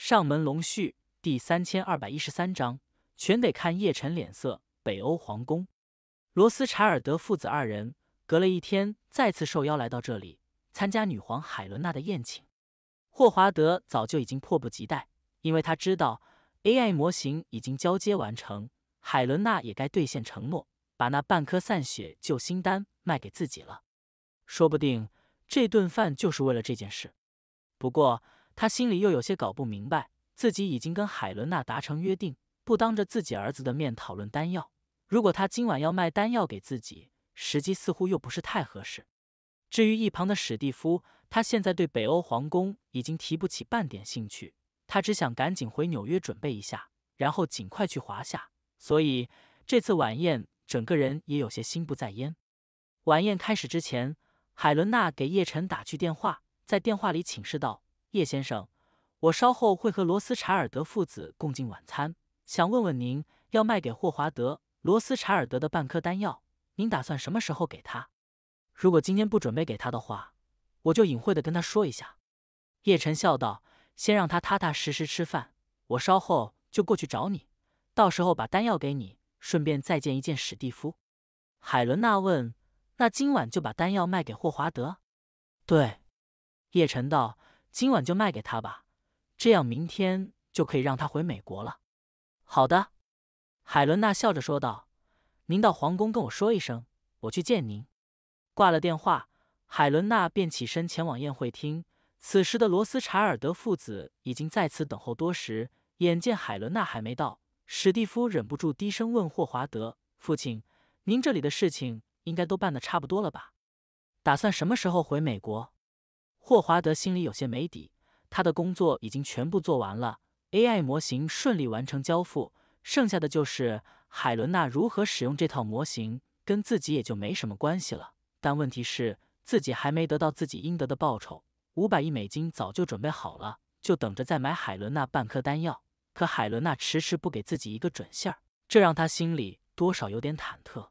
上门龙婿第三千二百一十三章，全得看叶辰脸色。北欧皇宫，罗斯柴尔德父子二人隔了一天再次受邀来到这里，参加女皇海伦娜的宴请。霍华德早就已经迫不及待，因为他知道 AI 模型已经交接完成，海伦娜也该兑现承诺，把那半颗散血救心丹卖给自己了。说不定这顿饭就是为了这件事。不过。他心里又有些搞不明白，自己已经跟海伦娜达成约定，不当着自己儿子的面讨论丹药。如果他今晚要卖丹药给自己，时机似乎又不是太合适。至于一旁的史蒂夫，他现在对北欧皇宫已经提不起半点兴趣，他只想赶紧回纽约准备一下，然后尽快去华夏。所以这次晚宴，整个人也有些心不在焉。晚宴开始之前，海伦娜给叶晨打去电话，在电话里请示道。叶先生，我稍后会和罗斯柴尔德父子共进晚餐，想问问您要卖给霍华德罗斯柴尔德的半颗丹药，您打算什么时候给他？如果今天不准备给他的话，我就隐晦的跟他说一下。叶晨笑道：“先让他踏踏实实吃饭，我稍后就过去找你，到时候把丹药给你，顺便再见一见史蒂夫。”海伦娜问：“那今晚就把丹药卖给霍华德？”“对。”叶晨道。今晚就卖给他吧，这样明天就可以让他回美国了。好的，海伦娜笑着说道：“您到皇宫跟我说一声，我去见您。”挂了电话，海伦娜便起身前往宴会厅。此时的罗斯柴尔德父子已经在此等候多时，眼见海伦娜还没到，史蒂夫忍不住低声问霍华德父亲：“您这里的事情应该都办的差不多了吧？打算什么时候回美国？”霍华德心里有些没底，他的工作已经全部做完了，AI 模型顺利完成交付，剩下的就是海伦娜如何使用这套模型，跟自己也就没什么关系了。但问题是，自己还没得到自己应得的报酬，五百亿美金早就准备好了，就等着再买海伦娜半颗丹药。可海伦娜迟迟不给自己一个准信儿，这让他心里多少有点忐忑。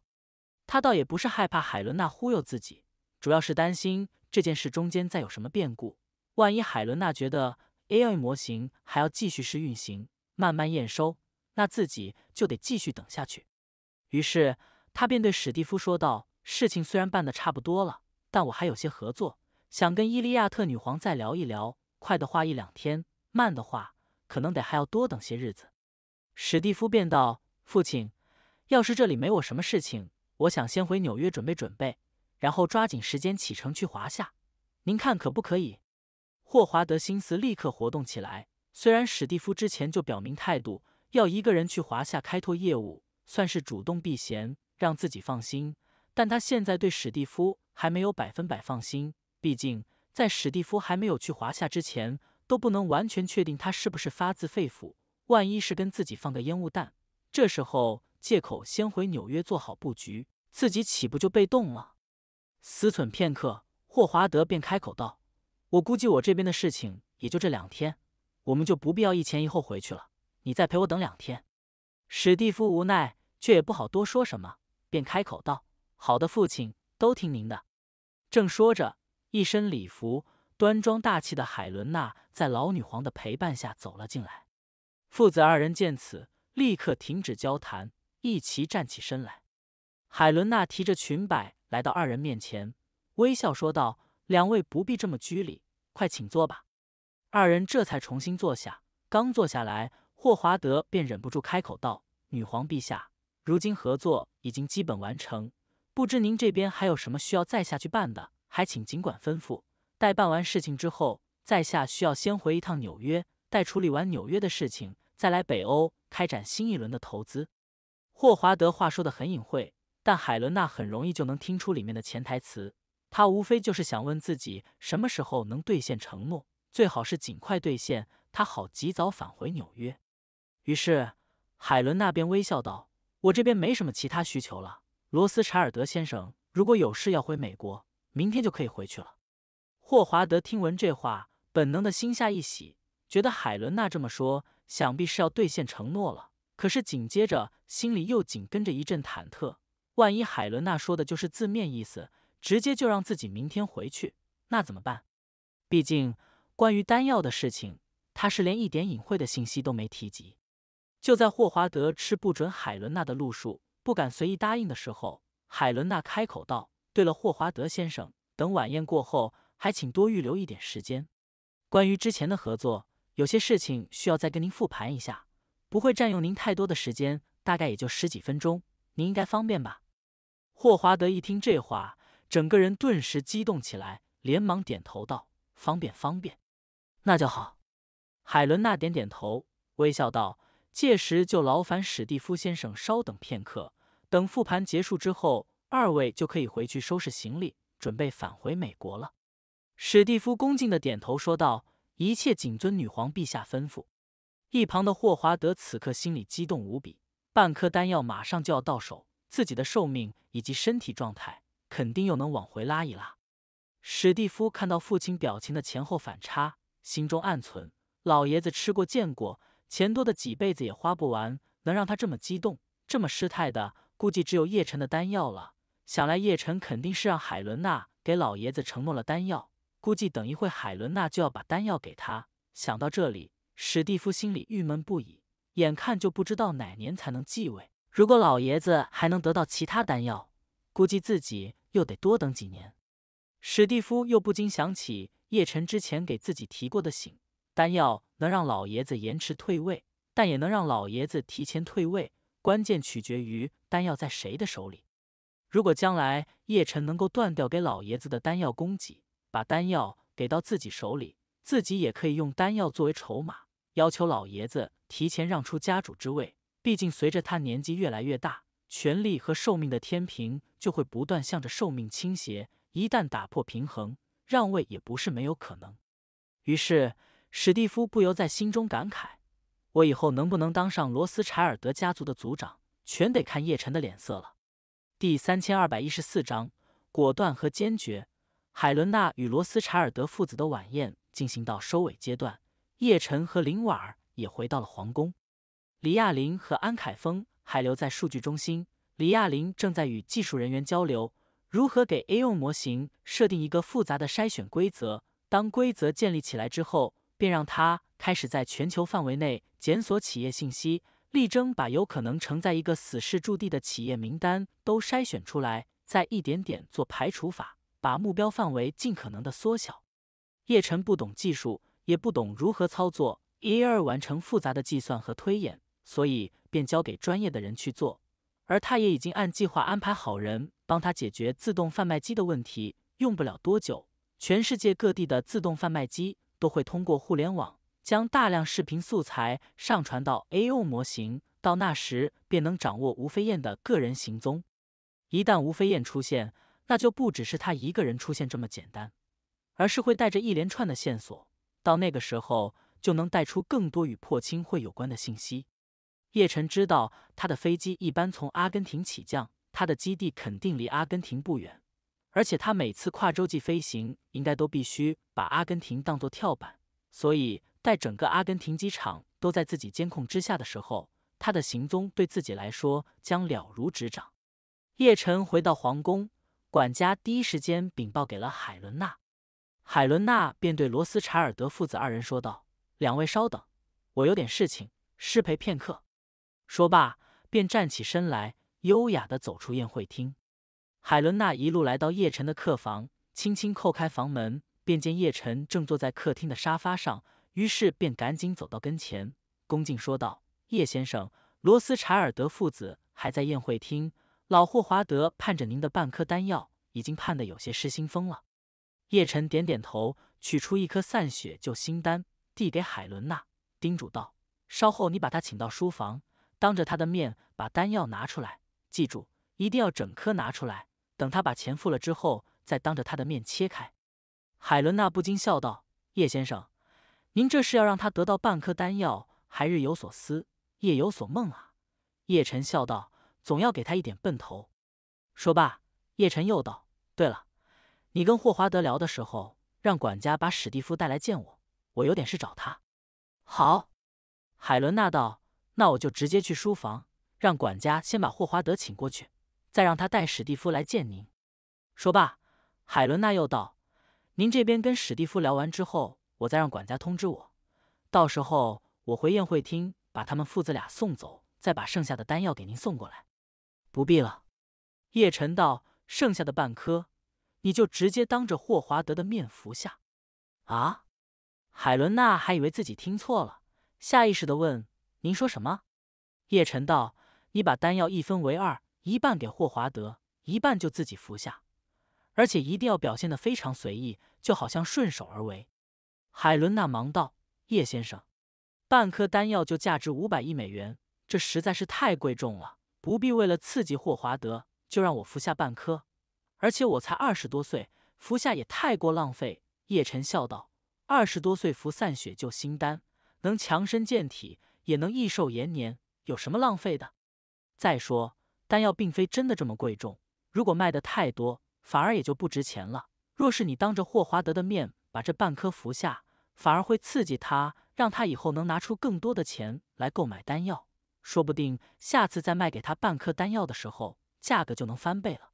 他倒也不是害怕海伦娜忽悠自己，主要是担心。这件事中间再有什么变故，万一海伦娜觉得 AI 模型还要继续试运行，慢慢验收，那自己就得继续等下去。于是他便对史蒂夫说道：“事情虽然办得差不多了，但我还有些合作，想跟伊利亚特女皇再聊一聊。快的话一两天，慢的话可能得还要多等些日子。”史蒂夫便道：“父亲，要是这里没我什么事情，我想先回纽约准备准备。”然后抓紧时间启程去华夏，您看可不可以？霍华德心思立刻活动起来。虽然史蒂夫之前就表明态度，要一个人去华夏开拓业务，算是主动避嫌，让自己放心，但他现在对史蒂夫还没有百分百放心。毕竟在史蒂夫还没有去华夏之前，都不能完全确定他是不是发自肺腑。万一是跟自己放个烟雾弹，这时候借口先回纽约做好布局，自己岂不就被动了？思忖片刻，霍华德便开口道：“我估计我这边的事情也就这两天，我们就不必要一前一后回去了。你再陪我等两天。”史蒂夫无奈，却也不好多说什么，便开口道：“好的，父亲，都听您的。”正说着，一身礼服、端庄大气的海伦娜在老女皇的陪伴下走了进来。父子二人见此，立刻停止交谈，一齐站起身来。海伦娜提着裙摆。来到二人面前，微笑说道：“两位不必这么拘礼，快请坐吧。”二人这才重新坐下。刚坐下来，霍华德便忍不住开口道：“女皇陛下，如今合作已经基本完成，不知您这边还有什么需要在下去办的？还请尽管吩咐。待办完事情之后，在下需要先回一趟纽约，待处理完纽约的事情，再来北欧开展新一轮的投资。”霍华德话说的很隐晦。但海伦娜很容易就能听出里面的潜台词，她无非就是想问自己什么时候能兑现承诺，最好是尽快兑现，她好及早返回纽约。于是，海伦娜便微笑道：“我这边没什么其他需求了，罗斯柴尔德先生，如果有事要回美国，明天就可以回去了。”霍华德听闻这话，本能的心下一喜，觉得海伦娜这么说，想必是要兑现承诺了。可是紧接着，心里又紧跟着一阵忐忑。万一海伦娜说的就是字面意思，直接就让自己明天回去，那怎么办？毕竟关于丹药的事情，他是连一点隐晦的信息都没提及。就在霍华德吃不准海伦娜的路数，不敢随意答应的时候，海伦娜开口道：“对了，霍华德先生，等晚宴过后，还请多预留一点时间。关于之前的合作，有些事情需要再跟您复盘一下，不会占用您太多的时间，大概也就十几分钟，您应该方便吧？”霍华德一听这话，整个人顿时激动起来，连忙点头道：“方便方便，那就好。”海伦娜点点头，微笑道：“届时就劳烦史蒂夫先生稍等片刻，等复盘结束之后，二位就可以回去收拾行李，准备返回美国了。”史蒂夫恭敬的点头说道：“一切谨遵女皇陛下吩咐。”一旁的霍华德此刻心里激动无比，半颗丹药马上就要到手。自己的寿命以及身体状态肯定又能往回拉一拉。史蒂夫看到父亲表情的前后反差，心中暗存：老爷子吃过见过，钱多的几辈子也花不完，能让他这么激动、这么失态的，估计只有叶辰的丹药了。想来叶晨肯定是让海伦娜给老爷子承诺了丹药，估计等一会海伦娜就要把丹药给他。想到这里，史蒂夫心里郁闷不已，眼看就不知道哪年才能继位。如果老爷子还能得到其他丹药，估计自己又得多等几年。史蒂夫又不禁想起叶辰之前给自己提过的醒：丹药能让老爷子延迟退位，但也能让老爷子提前退位，关键取决于丹药在谁的手里。如果将来叶辰能够断掉给老爷子的丹药供给，把丹药给到自己手里，自己也可以用丹药作为筹码，要求老爷子提前让出家主之位。毕竟，随着他年纪越来越大，权力和寿命的天平就会不断向着寿命倾斜。一旦打破平衡，让位也不是没有可能。于是，史蒂夫不由在心中感慨：我以后能不能当上罗斯柴尔德家族的族长，全得看叶辰的脸色了。第三千二百一十四章果断和坚决。海伦娜与罗斯柴尔德父子的晚宴进行到收尾阶段，叶辰和林婉儿也回到了皇宫。李亚林和安凯峰还留在数据中心。李亚林正在与技术人员交流，如何给 AI 模型设定一个复杂的筛选规则。当规则建立起来之后，便让他开始在全球范围内检索企业信息，力争把有可能承载一个死士驻地的企业名单都筛选出来，再一点点做排除法，把目标范围尽可能的缩小。叶晨不懂技术，也不懂如何操作 AI 完成复杂的计算和推演。所以便交给专业的人去做，而他也已经按计划安排好人帮他解决自动贩卖机的问题。用不了多久，全世界各地的自动贩卖机都会通过互联网将大量视频素材上传到 A O 模型，到那时便能掌握吴飞燕的个人行踪。一旦吴飞燕出现，那就不只是他一个人出现这么简单，而是会带着一连串的线索。到那个时候，就能带出更多与破青会有关的信息。叶晨知道他的飞机一般从阿根廷起降，他的基地肯定离阿根廷不远，而且他每次跨洲际飞行，应该都必须把阿根廷当作跳板，所以待整个阿根廷机场都在自己监控之下的时候，他的行踪对自己来说将了如指掌。叶晨回到皇宫，管家第一时间禀报给了海伦娜，海伦娜便对罗斯柴尔德父子二人说道：“两位稍等，我有点事情，失陪片刻。”说罢，便站起身来，优雅地走出宴会厅。海伦娜一路来到叶晨的客房，轻轻叩开房门，便见叶晨正坐在客厅的沙发上。于是便赶紧走到跟前，恭敬说道：“叶先生，罗斯柴尔德父子还在宴会厅，老霍华德盼着您的半颗丹药，已经盼得有些失心疯了。”叶晨点点头，取出一颗散血救心丹，递给海伦娜，叮嘱道：“稍后你把他请到书房。”当着他的面把丹药拿出来，记住一定要整颗拿出来。等他把钱付了之后，再当着他的面切开。海伦娜不禁笑道：“叶先生，您这是要让他得到半颗丹药，还日有所思，夜有所梦啊？”叶晨笑道：“总要给他一点奔头。”说罢，叶晨又道：“对了，你跟霍华德聊的时候，让管家把史蒂夫带来见我，我有点事找他。”好，海伦娜道。那我就直接去书房，让管家先把霍华德请过去，再让他带史蒂夫来见您。说罢，海伦娜又道：“您这边跟史蒂夫聊完之后，我再让管家通知我，到时候我回宴会厅把他们父子俩送走，再把剩下的丹药给您送过来。”不必了，叶晨道：“剩下的半颗，你就直接当着霍华德的面服下。”啊？海伦娜还以为自己听错了，下意识的问。您说什么？叶晨道：“你把丹药一分为二，一半给霍华德，一半就自己服下，而且一定要表现得非常随意，就好像顺手而为。”海伦娜忙道：“叶先生，半颗丹药就价值五百亿美元，这实在是太贵重了，不必为了刺激霍华德就让我服下半颗，而且我才二十多岁，服下也太过浪费。”叶晨笑道：“二十多岁服散血救心丹，能强身健体。”也能益寿延年，有什么浪费的？再说，丹药并非真的这么贵重，如果卖的太多，反而也就不值钱了。若是你当着霍华德的面把这半颗服下，反而会刺激他，让他以后能拿出更多的钱来购买丹药，说不定下次再卖给他半颗丹药的时候，价格就能翻倍了。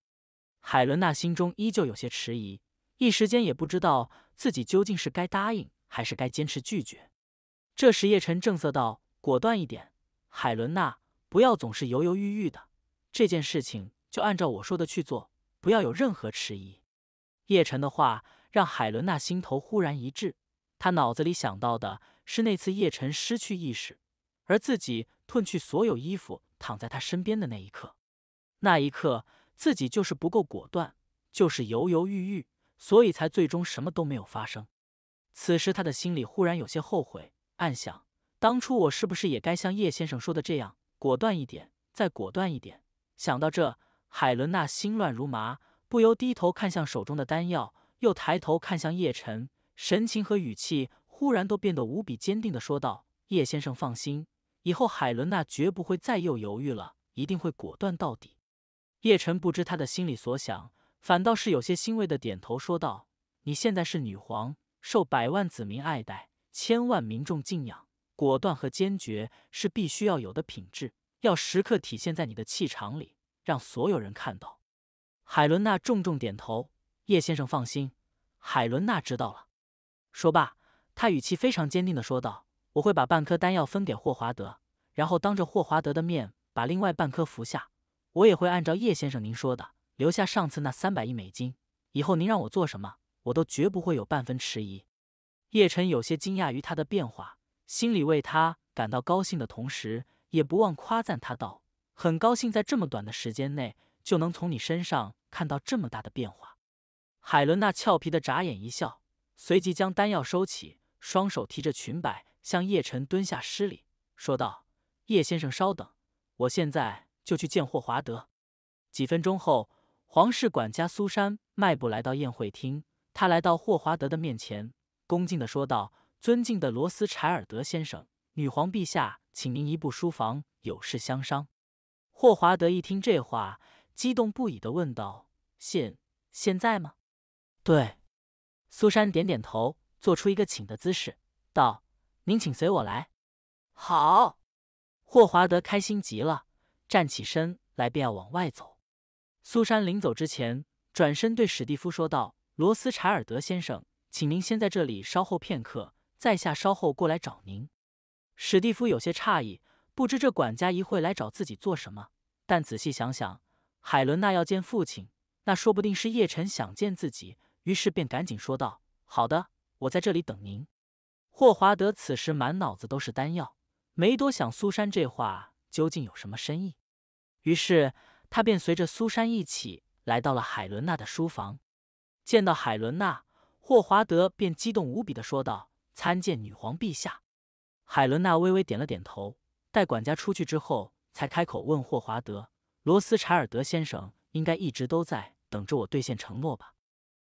海伦娜心中依旧有些迟疑，一时间也不知道自己究竟是该答应还是该坚持拒绝。这时，叶辰正色道。果断一点，海伦娜，不要总是犹犹豫豫的。这件事情就按照我说的去做，不要有任何迟疑。叶晨的话让海伦娜心头忽然一滞，她脑子里想到的是那次叶晨失去意识，而自己褪去所有衣服躺在他身边的那一刻。那一刻，自己就是不够果断，就是犹犹豫豫，所以才最终什么都没有发生。此时，他的心里忽然有些后悔，暗想。当初我是不是也该像叶先生说的这样果断一点，再果断一点？想到这，海伦娜心乱如麻，不由低头看向手中的丹药，又抬头看向叶晨，神情和语气忽然都变得无比坚定的说道：“叶先生放心，以后海伦娜绝不会再又犹豫了，一定会果断到底。”叶晨不知他的心里所想，反倒是有些欣慰的点头说道：“你现在是女皇，受百万子民爱戴，千万民众敬仰。”果断和坚决是必须要有的品质，要时刻体现在你的气场里，让所有人看到。海伦娜重重点头，叶先生放心，海伦娜知道了。说罢，他语气非常坚定的说道：“我会把半颗丹药分给霍华德，然后当着霍华德的面把另外半颗服下。我也会按照叶先生您说的，留下上次那三百亿美金。以后您让我做什么，我都绝不会有半分迟疑。”叶晨有些惊讶于他的变化。心里为他感到高兴的同时，也不忘夸赞他道：“很高兴在这么短的时间内，就能从你身上看到这么大的变化。”海伦娜俏皮的眨眼一笑，随即将丹药收起，双手提着裙摆向叶晨蹲下施礼，说道：“叶先生，稍等，我现在就去见霍华德。”几分钟后，皇室管家苏珊迈步来到宴会厅，她来到霍华德的面前，恭敬地说道。尊敬的罗斯柴尔德先生，女皇陛下，请您移步书房，有事相商。霍华德一听这话，激动不已地问道：“现现在吗？”“对。”苏珊点点头，做出一个请的姿势，道：“您请随我来。”“好。”霍华德开心极了，站起身来便要往外走。苏珊临走之前，转身对史蒂夫说道：“罗斯柴尔德先生，请您先在这里稍候片刻。”在下稍后过来找您。史蒂夫有些诧异，不知这管家一会来找自己做什么。但仔细想想，海伦娜要见父亲，那说不定是叶辰想见自己。于是便赶紧说道：“好的，我在这里等您。”霍华德此时满脑子都是丹药，没多想苏珊这话究竟有什么深意。于是他便随着苏珊一起来到了海伦娜的书房。见到海伦娜，霍华德便激动无比的说道。参见女皇陛下，海伦娜微微点了点头。待管家出去之后，才开口问霍华德：“罗斯柴尔德先生应该一直都在等着我兑现承诺吧？”